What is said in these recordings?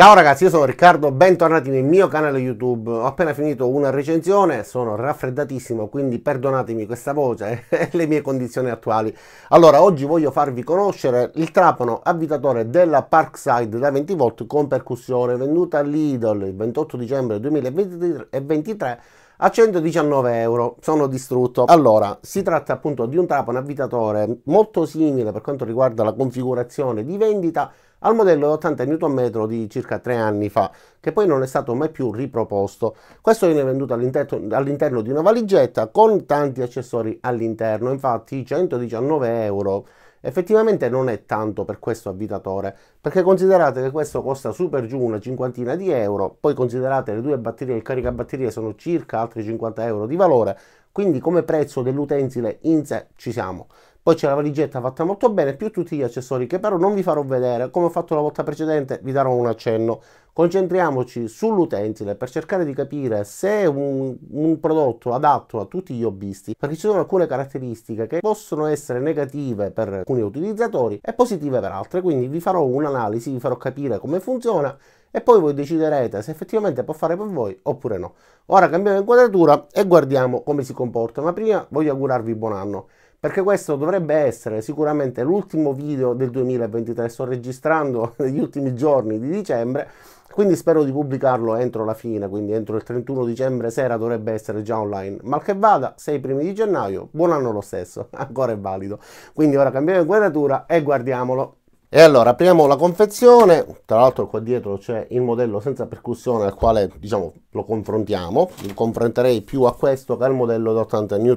Ciao ragazzi, io sono Riccardo, bentornati nel mio canale YouTube. Ho appena finito una recensione, sono raffreddatissimo, quindi perdonatemi questa voce e le mie condizioni attuali. Allora, oggi voglio farvi conoscere il trapano avvitatore della Parkside da 20V con percussione, venduta all'Idol il 28 dicembre 2023 a 119 euro. Sono distrutto. Allora, si tratta appunto di un trapano avvitatore molto simile per quanto riguarda la configurazione di vendita al modello 80 Nm di circa tre anni fa, che poi non è stato mai più riproposto. Questo viene venduto all'interno, all'interno di una valigetta con tanti accessori all'interno, infatti 119 euro Effettivamente non è tanto per questo avvitatore, perché considerate che questo costa super giù una cinquantina di euro, poi considerate le due batterie, il caricabatterie sono circa altri 50 euro di valore, quindi come prezzo dell'utensile in sé ci siamo. Poi c'è la valigetta fatta molto bene, più tutti gli accessori che però non vi farò vedere, come ho fatto la volta precedente vi darò un accenno. Concentriamoci sull'utensile per cercare di capire se è un, un prodotto adatto a tutti gli hobbisti, perché ci sono alcune caratteristiche che possono essere negative per alcuni utilizzatori e positive per altre, quindi vi farò un'analisi, vi farò capire come funziona e poi voi deciderete se effettivamente può fare per voi oppure no. Ora cambiamo inquadratura e guardiamo come si comporta, ma prima voglio augurarvi buon anno perché questo dovrebbe essere sicuramente l'ultimo video del 2023, sto registrando negli ultimi giorni di dicembre, quindi spero di pubblicarlo entro la fine, quindi entro il 31 dicembre sera dovrebbe essere già online. Mal che vada, 6 primi di gennaio, buon anno lo stesso, ancora è valido. Quindi ora cambiamo inquadratura e guardiamolo. E allora apriamo la confezione, tra l'altro qua dietro c'è il modello senza percussione al quale diciamo lo confrontiamo, lo confronterei più a questo che al modello da 80 Nm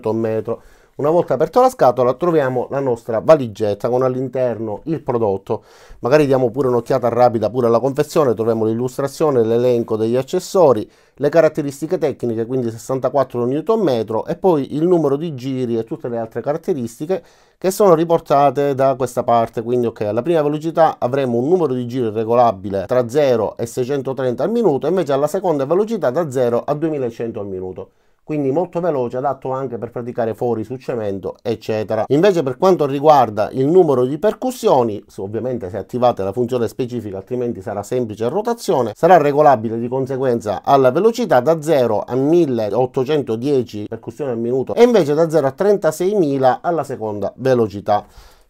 una volta aperta la scatola troviamo la nostra valigetta con all'interno il prodotto. Magari diamo pure un'occhiata rapida pure alla confezione, troviamo l'illustrazione, l'elenco degli accessori, le caratteristiche tecniche, quindi 64 Nm e poi il numero di giri e tutte le altre caratteristiche che sono riportate da questa parte. Quindi ok, alla prima velocità avremo un numero di giri regolabile tra 0 e 630 al minuto, invece alla seconda velocità da 0 a 2100 al minuto quindi molto veloce, adatto anche per praticare fuori su cemento, eccetera. Invece per quanto riguarda il numero di percussioni, ovviamente se attivate la funzione specifica, altrimenti sarà semplice rotazione, sarà regolabile di conseguenza alla velocità da 0 a 1810 percussioni al minuto e invece da 0 a 36.000 alla seconda velocità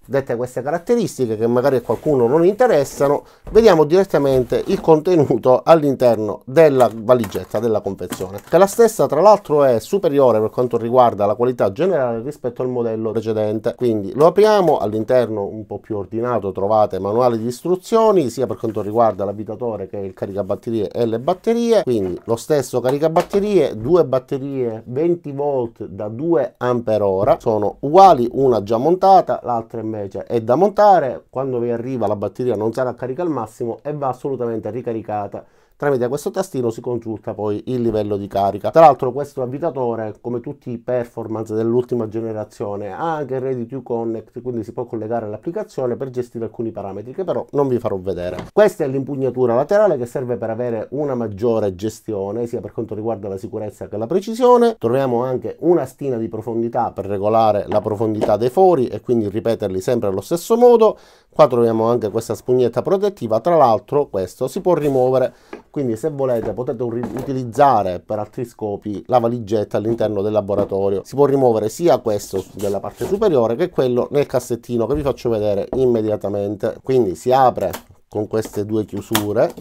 dette queste caratteristiche che magari a qualcuno non interessano, vediamo direttamente il contenuto all'interno della valigetta della confezione, che la stessa tra l'altro è superiore per quanto riguarda la qualità generale rispetto al modello precedente. Quindi lo apriamo, all'interno un po' più ordinato trovate manuale di istruzioni sia per quanto riguarda l'abitatore che il caricabatterie e le batterie, quindi lo stesso caricabatterie, due batterie 20 volt da 2 ampere ora, sono uguali, una già montata, l'altra è invece è da montare, quando vi arriva la batteria non sarà carica al massimo e va assolutamente ricaricata Tramite questo tastino si consulta poi il livello di carica. Tra l'altro questo avvitatore, come tutti i performance dell'ultima generazione, ha anche il Ready to Connect, quindi si può collegare all'applicazione per gestire alcuni parametri che però non vi farò vedere. Questa è l'impugnatura laterale che serve per avere una maggiore gestione sia per quanto riguarda la sicurezza che la precisione. Troviamo anche una stina di profondità per regolare la profondità dei fori e quindi ripeterli sempre allo stesso modo qua troviamo anche questa spugnetta protettiva tra l'altro questo si può rimuovere quindi se volete potete utilizzare per altri scopi la valigetta all'interno del laboratorio si può rimuovere sia questo della parte superiore che quello nel cassettino che vi faccio vedere immediatamente quindi si apre con queste due chiusure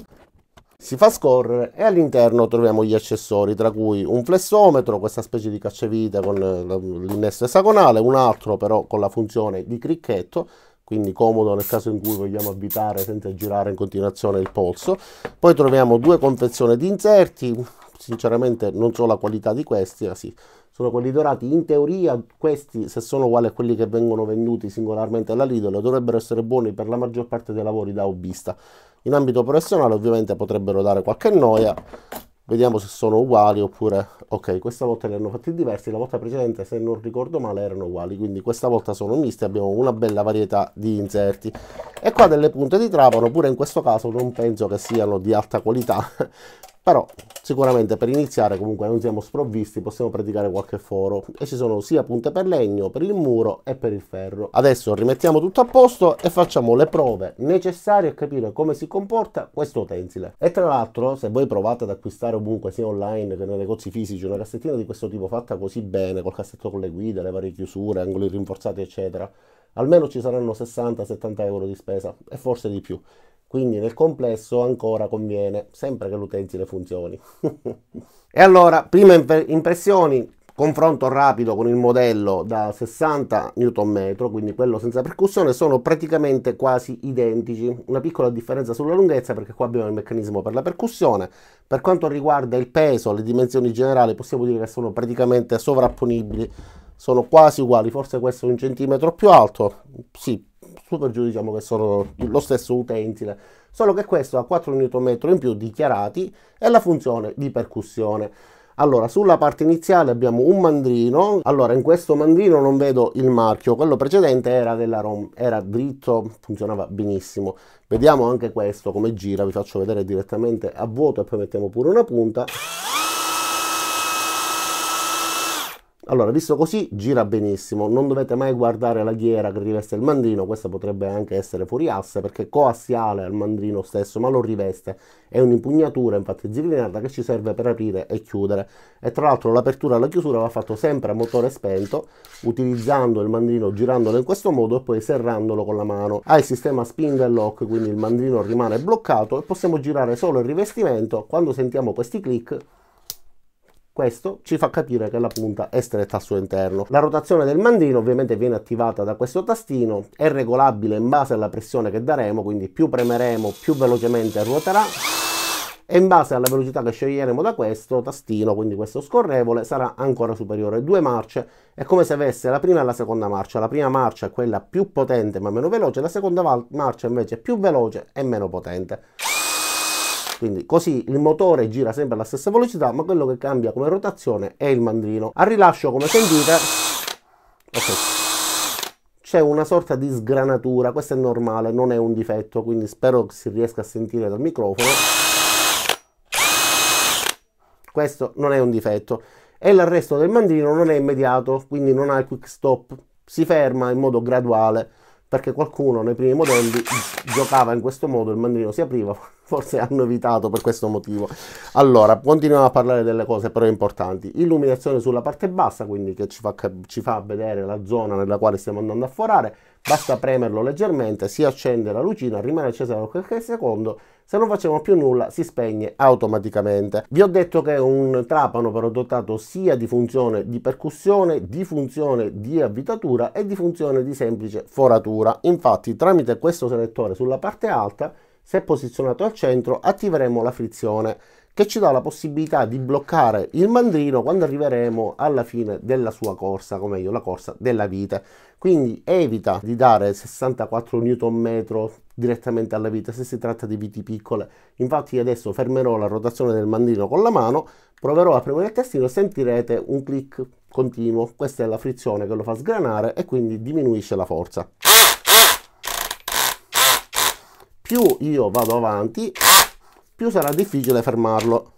si fa scorrere e all'interno troviamo gli accessori tra cui un flessometro questa specie di cacciavite con eh, l'innesto esagonale un altro però con la funzione di cricchetto quindi comodo nel caso in cui vogliamo abitare senza girare in continuazione il polso. Poi troviamo due confezioni di inserti, sinceramente non so la qualità di questi, ma sì, sono quelli dorati. In teoria questi, se sono uguali a quelli che vengono venduti singolarmente alla Lidl, dovrebbero essere buoni per la maggior parte dei lavori da hobbista. In ambito professionale ovviamente potrebbero dare qualche noia, vediamo se sono uguali oppure ok questa volta li hanno fatti diversi la volta precedente se non ricordo male erano uguali quindi questa volta sono misti abbiamo una bella varietà di inserti e qua delle punte di trapano pure in questo caso non penso che siano di alta qualità però sicuramente per iniziare comunque non siamo sprovvisti possiamo praticare qualche foro e ci sono sia punte per legno per il muro e per il ferro adesso rimettiamo tutto a posto e facciamo le prove necessarie a capire come si comporta questo utensile e tra l'altro se voi provate ad acquistare ovunque sia online che nei negozi fisici una cassettina di questo tipo fatta così bene col cassetto con le guide le varie chiusure angoli rinforzati eccetera almeno ci saranno 60-70 euro di spesa e forse di più quindi nel complesso ancora conviene sempre che l'utensile funzioni. e allora, prime impressioni, confronto rapido con il modello da 60 Nm, quindi quello senza percussione, sono praticamente quasi identici. Una piccola differenza sulla lunghezza perché qua abbiamo il meccanismo per la percussione. Per quanto riguarda il peso, le dimensioni generali, possiamo dire che sono praticamente sovrapponibili. Sono quasi uguali, forse questo è un centimetro più alto, sì, super giù diciamo che sono lo stesso utensile, solo che questo ha 4 Nm in più dichiarati e la funzione di percussione. Allora, sulla parte iniziale abbiamo un mandrino. Allora, in questo mandrino non vedo il marchio, quello precedente era della ROM, era dritto, funzionava benissimo. Vediamo anche questo come gira, vi faccio vedere direttamente a vuoto e poi mettiamo pure una punta. Allora, visto così, gira benissimo. Non dovete mai guardare la ghiera che riveste il mandrino. Questa potrebbe anche essere fuori asse perché coassiale al mandrino stesso, ma lo riveste. È un'impugnatura, infatti, zigrinata che ci serve per aprire e chiudere. E tra l'altro l'apertura e la chiusura va fatto sempre a motore spento, utilizzando il mandrino, girandolo in questo modo e poi serrandolo con la mano. Ha il sistema spindle lock, quindi il mandrino rimane bloccato e possiamo girare solo il rivestimento. Quando sentiamo questi click questo ci fa capire che la punta è stretta al suo interno. La rotazione del mandino ovviamente viene attivata da questo tastino, è regolabile in base alla pressione che daremo, quindi più premeremo più velocemente ruoterà e in base alla velocità che sceglieremo da questo tastino, quindi questo scorrevole, sarà ancora superiore. Due marce è come se avesse la prima e la seconda marcia. La prima marcia è quella più potente ma meno veloce, la seconda marcia invece è più veloce e meno potente. Quindi così il motore gira sempre alla stessa velocità, ma quello che cambia come rotazione è il mandrino. Al rilascio, come sentite, okay c'è una sorta di sgranatura, questo è normale, non è un difetto, quindi spero che si riesca a sentire dal microfono. Questo non è un difetto. E l'arresto del mandrino non è immediato, quindi non ha il quick stop, si ferma in modo graduale perché qualcuno nei primi modelli giocava in questo modo, il mandrino si apriva, forse hanno evitato per questo motivo. Allora, continuiamo a parlare delle cose però importanti. Illuminazione sulla parte bassa, quindi che ci fa, ci fa vedere la zona nella quale stiamo andando a forare, basta premerlo leggermente, si accende la lucina, rimane accesa per qualche secondo se non facciamo più nulla si spegne automaticamente. Vi ho detto che è un trapano però dotato sia di funzione di percussione, di funzione di avvitatura e di funzione di semplice foratura. Infatti tramite questo selettore sulla parte alta se posizionato al centro attiveremo la frizione che ci dà la possibilità di bloccare il mandrino quando arriveremo alla fine della sua corsa, come meglio la corsa della vite. Quindi evita di dare 64 Nm direttamente alla vita se si tratta di viti piccole. Infatti adesso fermerò la rotazione del mandrino con la mano, proverò a premere il tastino e sentirete un clic continuo. Questa è la frizione che lo fa sgranare e quindi diminuisce la forza. Più io vado avanti, più sarà difficile fermarlo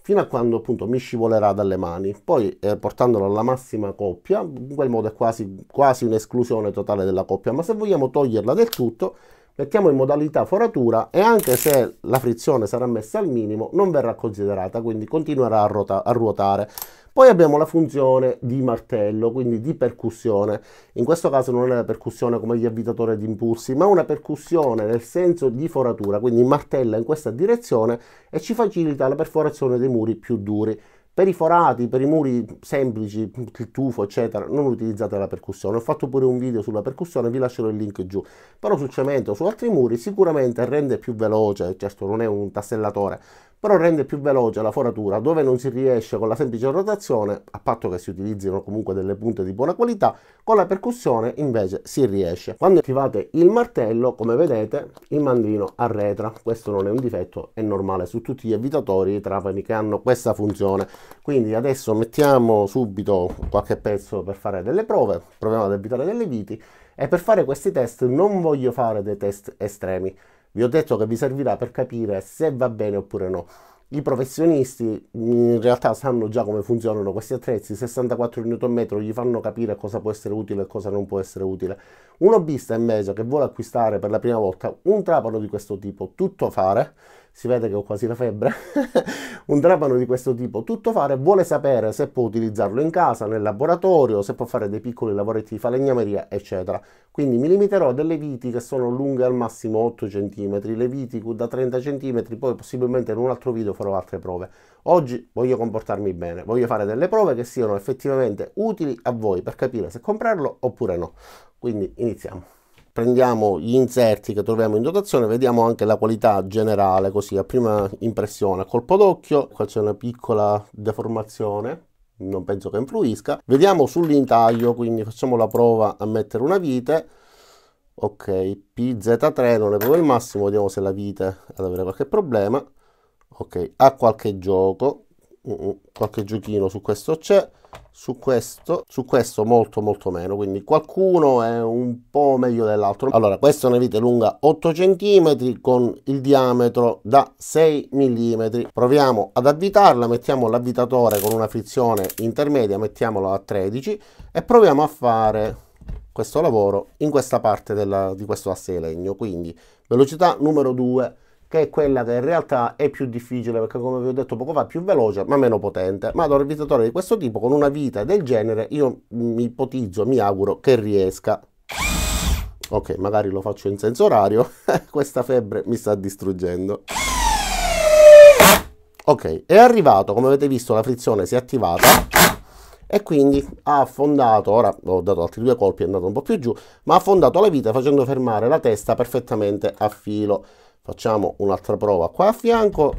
fino a quando appunto mi scivolerà dalle mani poi eh, portandolo alla massima coppia in quel modo è quasi, quasi un'esclusione totale della coppia ma se vogliamo toglierla del tutto mettiamo in modalità foratura e anche se la frizione sarà messa al minimo non verrà considerata, quindi continuerà a, a ruotare. Poi abbiamo la funzione di martello, quindi di percussione. In questo caso non è la percussione come gli avvitatori di impulsi, ma una percussione nel senso di foratura, quindi martella in questa direzione e ci facilita la perforazione dei muri più duri. Per i forati, per i muri semplici, il tufo, eccetera, non utilizzate la percussione. Ho fatto pure un video sulla percussione, vi lascerò il link giù. Però sul cemento, su altri muri, sicuramente rende più veloce, certo non è un tassellatore, però rende più veloce la foratura dove non si riesce con la semplice rotazione, a patto che si utilizzino comunque delle punte di buona qualità, con la percussione invece si riesce. Quando attivate il martello, come vedete, il mandrino arretra, questo non è un difetto, è normale su tutti gli evitatori e trapani che hanno questa funzione. Quindi adesso mettiamo subito qualche pezzo per fare delle prove, proviamo ad evitare delle viti e per fare questi test non voglio fare dei test estremi, vi ho detto che vi servirà per capire se va bene oppure no. I professionisti in realtà sanno già come funzionano questi attrezzi, 64 Nm gli fanno capire cosa può essere utile e cosa non può essere utile. Un hobbista invece che vuole acquistare per la prima volta un trapano di questo tipo, tutto fare, si vede che ho quasi la febbre, un trapano di questo tipo tutto fare vuole sapere se può utilizzarlo in casa, nel laboratorio, se può fare dei piccoli lavoretti di falegnameria, eccetera. Quindi mi limiterò a delle viti che sono lunghe al massimo 8 cm, le viti da 30 cm, poi possibilmente in un altro video farò altre prove. Oggi voglio comportarmi bene, voglio fare delle prove che siano effettivamente utili a voi per capire se comprarlo oppure no. Quindi iniziamo prendiamo gli inserti che troviamo in dotazione, vediamo anche la qualità generale, così a prima impressione, a colpo d'occhio, qua c'è una piccola deformazione, non penso che influisca. Vediamo sull'intaglio, quindi facciamo la prova a mettere una vite, ok, PZ3 non è proprio il massimo, vediamo se la vite ad avere qualche problema, ok, ha qualche gioco, qualche giochino su questo c'è, su questo, su questo molto molto meno, quindi qualcuno è un po' meglio dell'altro. Allora, questa è una vite lunga 8 cm con il diametro da 6 mm. Proviamo ad avvitarla, mettiamo l'avvitatore con una frizione intermedia, mettiamolo a 13 e proviamo a fare questo lavoro in questa parte della, di questo asse di legno, quindi velocità numero 2 che è quella che in realtà è più difficile perché come vi ho detto poco fa è più veloce ma meno potente ma da un avvitatore di questo tipo con una vita del genere io mi ipotizzo mi auguro che riesca ok magari lo faccio in senso orario questa febbre mi sta distruggendo ok è arrivato come avete visto la frizione si è attivata e quindi ha affondato, ora ho dato altri due colpi, è andato un po' più giù, ma ha affondato la vita facendo fermare la testa perfettamente a filo facciamo un'altra prova qua a fianco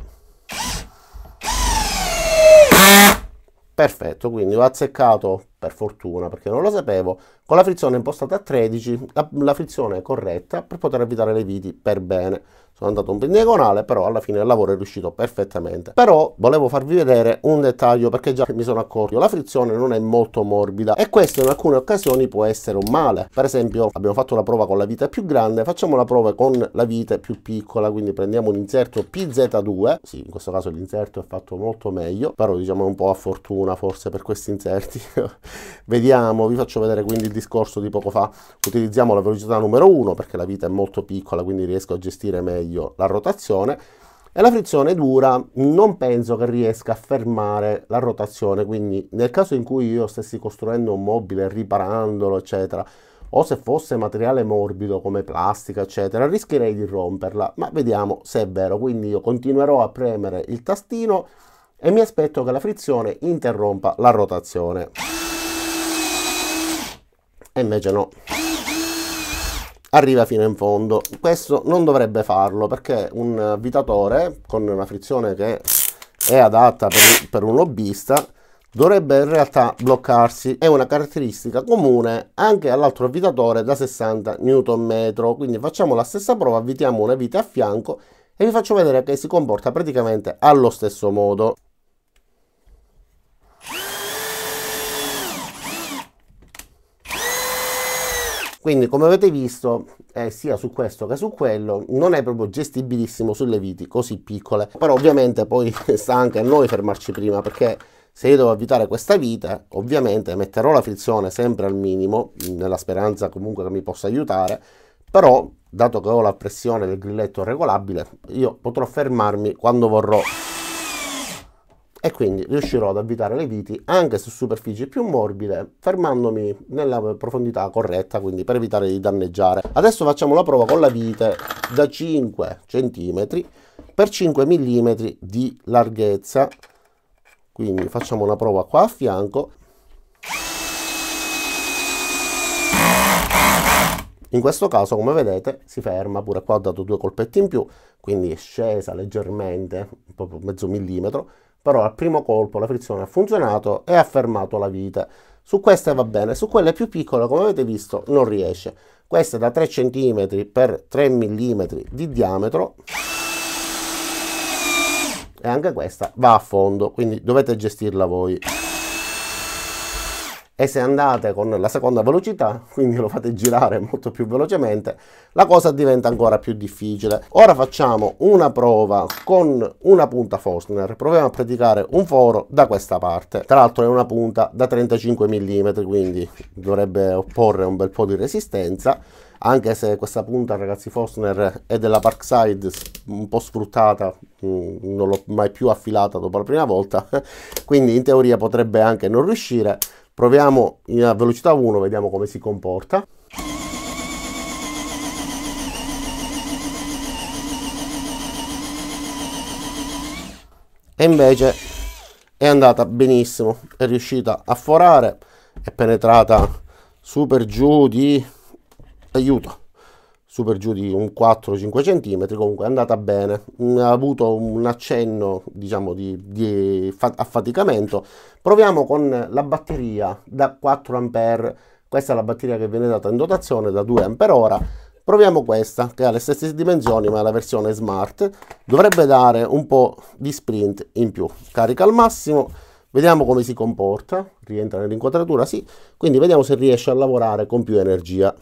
perfetto quindi ho azzeccato per fortuna perché non lo sapevo, con la frizione impostata a 13, la, la frizione corretta per poter avvitare le viti per bene. Sono andato un po' in diagonale, però alla fine il lavoro è riuscito perfettamente. Però volevo farvi vedere un dettaglio perché già mi sono accorto, la frizione non è molto morbida e questo in alcune occasioni può essere un male. Per esempio abbiamo fatto la prova con la vite più grande, facciamo la prova con la vite più piccola, quindi prendiamo un inserto PZ2, sì in questo caso l'inserto è fatto molto meglio, però diciamo un po' a fortuna forse per questi inserti. Vediamo, vi faccio vedere quindi il discorso di poco fa. Utilizziamo la velocità numero 1 perché la vita è molto piccola, quindi riesco a gestire meglio la rotazione. E la frizione dura non penso che riesca a fermare la rotazione, quindi nel caso in cui io stessi costruendo un mobile, riparandolo, eccetera, o se fosse materiale morbido come plastica, eccetera, rischierei di romperla, ma vediamo se è vero. Quindi io continuerò a premere il tastino e mi aspetto che la frizione interrompa la rotazione e invece no arriva fino in fondo questo non dovrebbe farlo perché un avvitatore con una frizione che è adatta per, per un lobbista dovrebbe in realtà bloccarsi è una caratteristica comune anche all'altro avvitatore da 60 Nm quindi facciamo la stessa prova avvitiamo una vite a fianco e vi faccio vedere che si comporta praticamente allo stesso modo Quindi come avete visto eh, sia su questo che su quello non è proprio gestibilissimo sulle viti così piccole, però ovviamente poi sta anche a noi fermarci prima perché se io devo avvitare questa vite ovviamente metterò la frizione sempre al minimo nella speranza comunque che mi possa aiutare, però dato che ho la pressione del grilletto regolabile io potrò fermarmi quando vorrò e quindi riuscirò ad avvitare le viti anche su superfici più morbide fermandomi nella profondità corretta quindi per evitare di danneggiare adesso facciamo la prova con la vite da 5 cm per 5 mm di larghezza quindi facciamo una prova qua a fianco In questo caso, come vedete, si ferma, pure qua ho dato due colpetti in più, quindi è scesa leggermente, proprio mezzo millimetro, però al primo colpo la frizione ha funzionato e ha fermato la vite. Su queste va bene, su quelle più piccole come avete visto non riesce. Queste da 3 cm x 3 mm di diametro e anche questa va a fondo, quindi dovete gestirla voi e se andate con la seconda velocità, quindi lo fate girare molto più velocemente, la cosa diventa ancora più difficile. Ora facciamo una prova con una punta Forstner, proviamo a praticare un foro da questa parte. Tra l'altro è una punta da 35 mm, quindi dovrebbe opporre un bel po' di resistenza anche se questa punta ragazzi Fosner è della Parkside un po' sfruttata mm, non l'ho mai più affilata dopo la prima volta quindi in teoria potrebbe anche non riuscire Proviamo a velocità 1, vediamo come si comporta. E invece è andata benissimo, è riuscita a forare, è penetrata super giù di aiuto super giù di un 4-5 cm, comunque è andata bene, mm, ha avuto un accenno diciamo di, di affaticamento. Proviamo con la batteria da 4 A, questa è la batteria che viene data in dotazione da 2 Ah, proviamo questa che ha le stesse dimensioni ma è la versione smart, dovrebbe dare un po' di sprint in più, carica al massimo, Vediamo come si comporta, rientra nell'inquadratura, sì, quindi vediamo se riesce a lavorare con più energia.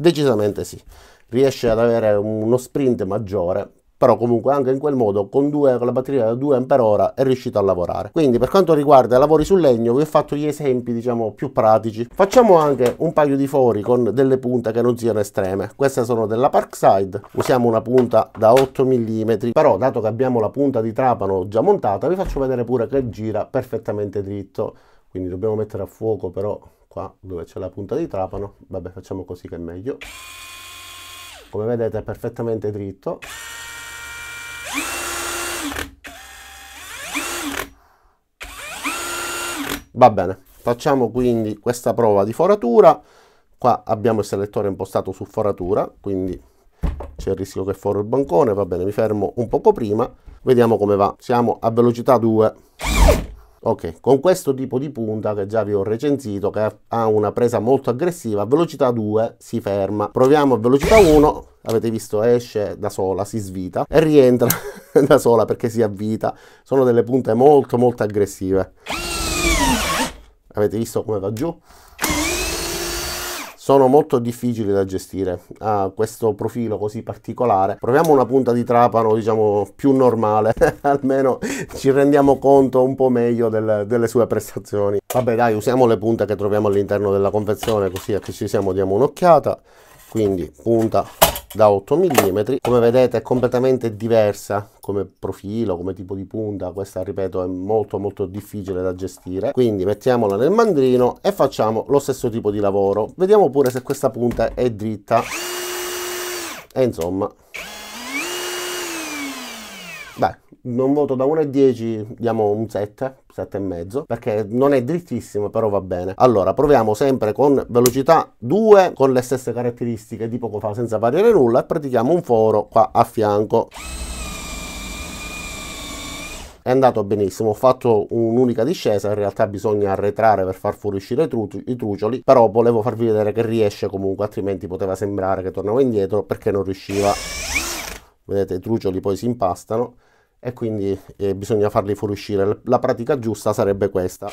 Decisamente sì, riesce ad avere uno sprint maggiore però comunque anche in quel modo con, due, con la batteria da 2 ampere ora è riuscito a lavorare. Quindi per quanto riguarda i lavori sul legno vi ho fatto gli esempi diciamo più pratici. Facciamo anche un paio di fori con delle punte che non siano estreme. Queste sono della Parkside, usiamo una punta da 8 mm, però dato che abbiamo la punta di trapano già montata vi faccio vedere pure che gira perfettamente dritto. Quindi dobbiamo mettere a fuoco però qua dove c'è la punta di trapano vabbè facciamo così che è meglio come vedete è perfettamente dritto va bene facciamo quindi questa prova di foratura qua abbiamo il selettore impostato su foratura quindi c'è il rischio che foro il bancone va bene mi fermo un poco prima vediamo come va siamo a velocità 2 Ok, con questo tipo di punta che già vi ho recensito, che ha una presa molto aggressiva, velocità 2 si ferma. Proviamo a velocità 1, avete visto esce da sola, si svita e rientra da sola perché si avvita. Sono delle punte molto molto aggressive. Avete visto come va giù? sono molto difficili da gestire ha questo profilo così particolare proviamo una punta di trapano diciamo più normale almeno ci rendiamo conto un po' meglio del, delle sue prestazioni vabbè dai usiamo le punte che troviamo all'interno della confezione così a che ci siamo diamo un'occhiata quindi punta da 8 mm come vedete è completamente diversa come profilo come tipo di punta questa ripeto è molto molto difficile da gestire quindi mettiamola nel mandrino e facciamo lo stesso tipo di lavoro vediamo pure se questa punta è dritta e insomma non voto da 1 a 10, diamo un 7, 7,5 perché non è drittissimo però va bene allora proviamo sempre con velocità 2 con le stesse caratteristiche di poco fa senza variare nulla e pratichiamo un foro qua a fianco è andato benissimo ho fatto un'unica discesa in realtà bisogna arretrare per far fuoriuscire i trucioli però volevo farvi vedere che riesce comunque altrimenti poteva sembrare che tornavo indietro perché non riusciva vedete i trucioli poi si impastano e quindi eh, bisogna farli fuoriuscire. La pratica giusta sarebbe questa.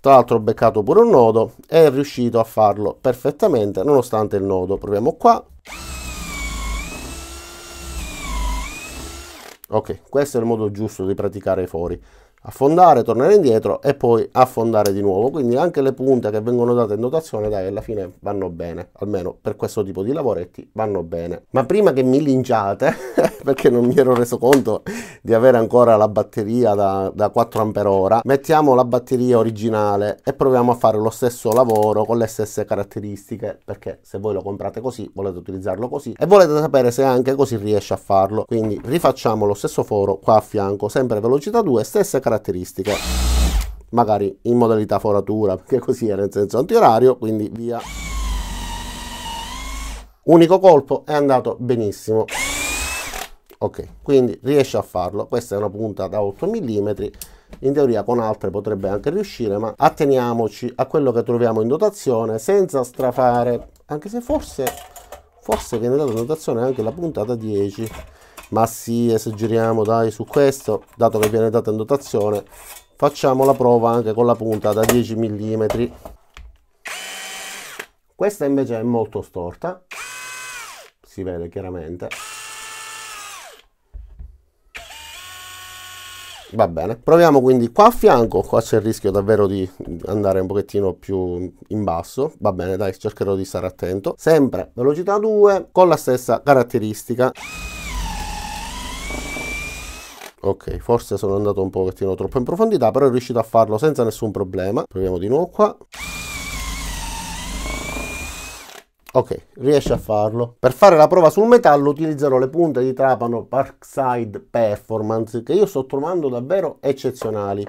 Tra l'altro ho beccato pure un nodo e è riuscito a farlo perfettamente nonostante il nodo. Proviamo qua. Ok, questo è il modo giusto di praticare i fori affondare, tornare indietro e poi affondare di nuovo. Quindi anche le punte che vengono date in dotazione, dai, alla fine vanno bene, almeno per questo tipo di lavoretti vanno bene. Ma prima che mi linciate, perché non mi ero reso conto di avere ancora la batteria da, da 4 ora, mettiamo la batteria originale e proviamo a fare lo stesso lavoro con le stesse caratteristiche, perché se voi lo comprate così, volete utilizzarlo così e volete sapere se anche così riesce a farlo. Quindi rifacciamo lo stesso foro qua a fianco, sempre velocità 2, stesse caratteristiche caratteristiche magari in modalità foratura perché così era in senso antiorario quindi via unico colpo è andato benissimo ok quindi riesce a farlo questa è una punta da 8 mm in teoria con altre potrebbe anche riuscire ma atteniamoci a quello che troviamo in dotazione senza strafare anche se forse forse viene data in dotazione anche la punta da 10 ma sì esageriamo eh, dai su questo dato che viene data in dotazione facciamo la prova anche con la punta da 10 mm questa invece è molto storta si vede chiaramente va bene proviamo quindi qua a fianco qua c'è il rischio davvero di andare un pochettino più in basso va bene dai cercherò di stare attento sempre velocità 2 con la stessa caratteristica Ok, forse sono andato un pochettino troppo in profondità, però è riuscito a farlo senza nessun problema. Proviamo di nuovo qua. Ok, riesce a farlo. Per fare la prova sul metallo utilizzerò le punte di Trapano Parkside Performance che io sto trovando davvero eccezionali.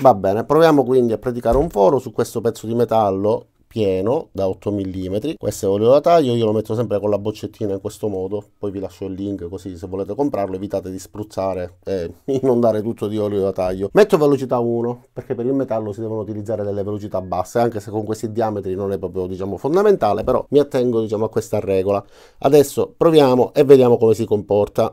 Va bene, proviamo quindi a praticare un foro su questo pezzo di metallo pieno da 8 mm questo è olio da taglio io lo metto sempre con la boccettina in questo modo poi vi lascio il link così se volete comprarlo evitate di spruzzare e inondare tutto di olio da taglio metto velocità 1 perché per il metallo si devono utilizzare delle velocità basse anche se con questi diametri non è proprio diciamo fondamentale però mi attengo diciamo a questa regola adesso proviamo e vediamo come si comporta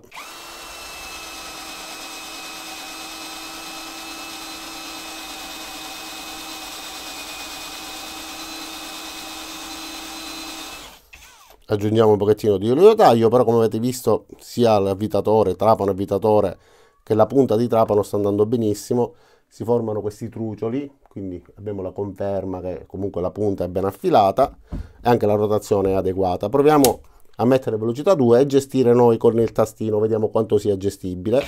aggiungiamo un pochettino di olio d'aglio però come avete visto sia l'avvitatore, trapano avvitatore, che la punta di trapano sta andando benissimo, si formano questi trucioli, quindi abbiamo la conferma che comunque la punta è ben affilata e anche la rotazione è adeguata. Proviamo a mettere velocità 2 e gestire noi con il tastino, vediamo quanto sia gestibile.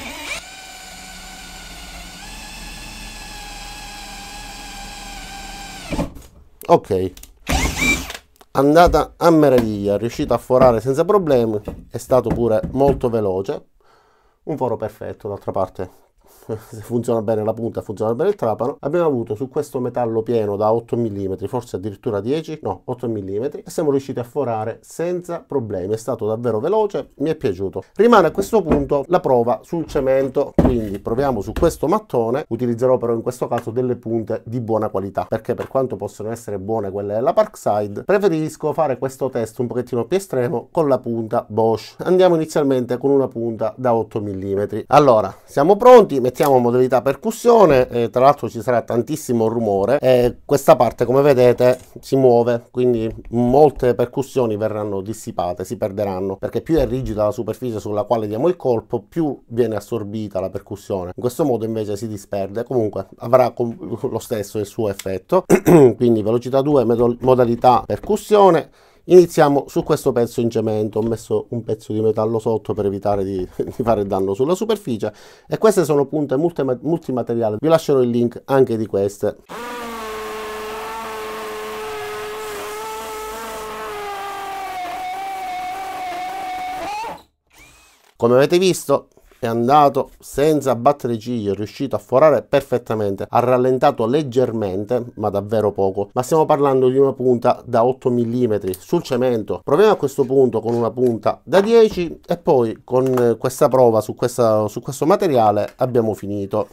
Ok, andata a meraviglia, riuscito a forare senza problemi, è stato pure molto veloce, un foro perfetto, d'altra parte se funziona bene la punta, funziona bene il trapano, abbiamo avuto su questo metallo pieno da 8 mm, forse addirittura 10, no, 8 mm, e siamo riusciti a forare senza problemi, è stato davvero veloce, mi è piaciuto. Rimane a questo punto la prova sul cemento, quindi proviamo su questo mattone, utilizzerò però in questo caso delle punte di buona qualità, perché per quanto possono essere buone quelle della Parkside, preferisco fare questo test un pochettino più estremo con la punta Bosch. Andiamo inizialmente con una punta da 8 mm. Allora, siamo pronti, mettiamo modalità percussione eh, tra l'altro ci sarà tantissimo rumore e questa parte come vedete si muove quindi molte percussioni verranno dissipate si perderanno perché più è rigida la superficie sulla quale diamo il colpo più viene assorbita la percussione in questo modo invece si disperde comunque avrà lo stesso il suo effetto quindi velocità 2 modalità percussione Iniziamo su questo pezzo in cemento, ho messo un pezzo di metallo sotto per evitare di, di fare danno sulla superficie e queste sono punte multimateriali, vi lascerò il link anche di queste. Come avete visto, è andato senza battere ciglio, è riuscito a forare perfettamente, ha rallentato leggermente, ma davvero poco, ma stiamo parlando di una punta da 8 mm sul cemento. Proviamo a questo punto con una punta da 10 e poi con eh, questa prova su, questa, su questo materiale abbiamo finito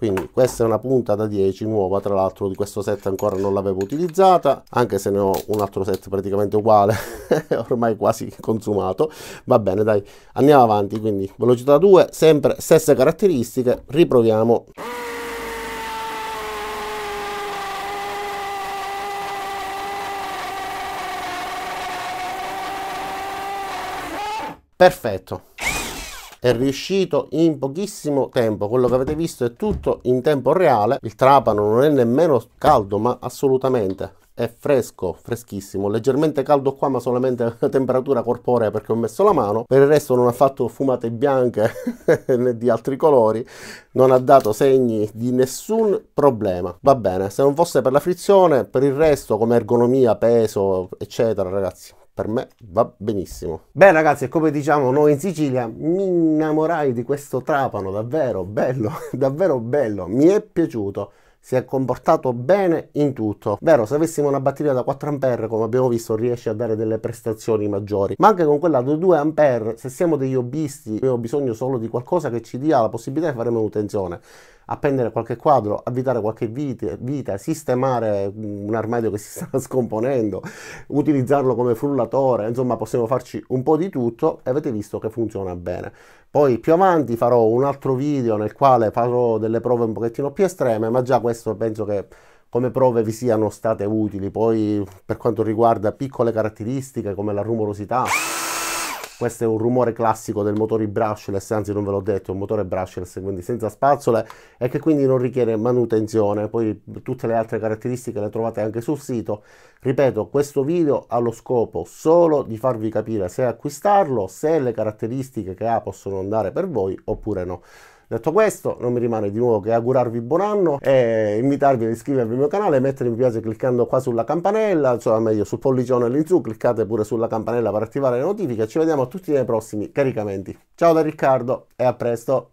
quindi questa è una punta da 10 nuova tra l'altro di questo set ancora non l'avevo utilizzata anche se ne ho un altro set praticamente uguale ormai quasi consumato va bene dai andiamo avanti quindi velocità 2 sempre stesse caratteristiche riproviamo perfetto è riuscito in pochissimo tempo, quello che avete visto è tutto in tempo reale, il trapano non è nemmeno caldo ma assolutamente è fresco, freschissimo, leggermente caldo qua ma solamente la temperatura corporea perché ho messo la mano, per il resto non ha fatto fumate bianche né di altri colori, non ha dato segni di nessun problema, va bene, se non fosse per la frizione, per il resto come ergonomia, peso eccetera ragazzi per me va benissimo. Beh ragazzi, come diciamo noi in Sicilia, mi innamorai di questo Trapano, davvero bello, davvero bello, mi è piaciuto. Si è comportato bene in tutto. Vero, se avessimo una batteria da 4A, come abbiamo visto, riesce a dare delle prestazioni maggiori. Ma anche con quella da 2A, se siamo degli hobbisti, abbiamo bisogno solo di qualcosa che ci dia la possibilità di fare manutenzione appendere qualche quadro, avvitare qualche vite, vita, sistemare un armadio che si sta scomponendo, utilizzarlo come frullatore, insomma possiamo farci un po' di tutto e avete visto che funziona bene. Poi più avanti farò un altro video nel quale farò delle prove un pochettino più estreme, ma già questo penso che come prove vi siano state utili. Poi per quanto riguarda piccole caratteristiche come la rumorosità questo è un rumore classico del motore brushless, anzi non ve l'ho detto, è un motore brushless, quindi senza spazzole e che quindi non richiede manutenzione, poi tutte le altre caratteristiche le trovate anche sul sito. Ripeto, questo video ha lo scopo solo di farvi capire se acquistarlo, se le caratteristiche che ha possono andare per voi oppure no. Detto questo, non mi rimane di nuovo che augurarvi buon anno e invitarvi ad iscrivervi al mio canale, mettere mi piace cliccando qua sulla campanella, cioè meglio sul pollicione lì su, cliccate pure sulla campanella per attivare le notifiche. Ci vediamo tutti nei prossimi caricamenti. Ciao da Riccardo e a presto!